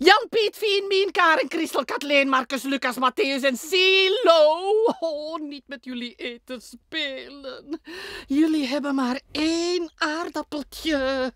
Jan, Piet, Fien, Mien, Karen, Christel, Kathleen, Marcus, Lucas, Matthäus en Silo. Oh, niet met jullie eten spelen. Jullie hebben maar één aardappeltje.